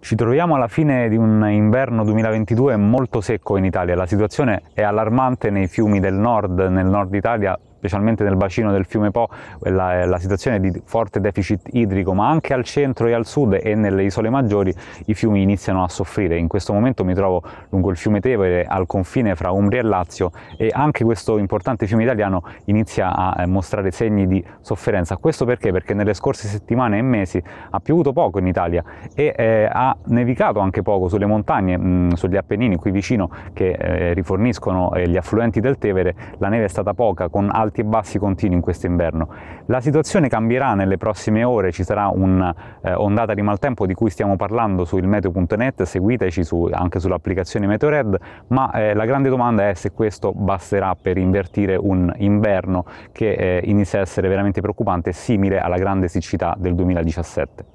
Ci troviamo alla fine di un inverno 2022 molto secco in Italia, la situazione è allarmante nei fiumi del nord, nel nord Italia specialmente nel bacino del fiume Po, eh, la, eh, la, situazione di forte deficit idrico, ma anche al centro e al sud e nelle isole maggiori i fiumi iniziano a soffrire. In questo momento mi trovo lungo il fiume Tevere, al confine fra Umbria e Lazio, e anche questo importante fiume italiano inizia a eh, mostrare segni di sofferenza. Questo perché? Perché nelle scorse settimane e mesi ha piovuto poco in Italia e eh, ha nevicato anche poco sulle montagne, mh, mm, sugli Appennini qui vicino che eh, riforniscono eh, gli affluenti del Tevere, la neve è stata poca, con alti alti e bassi continui in questo inverno. La situazione cambierà nelle prossime ore, ci sarà un'ondata eh, di maltempo di cui stiamo parlando su ilmeteo.net, seguiteci su, anche sull'applicazione MeteoRed, ma eh, la grande domanda è se questo basterà per invertire un inverno che eh, inizia a essere veramente preoccupante, simile alla grande siccità del 2017.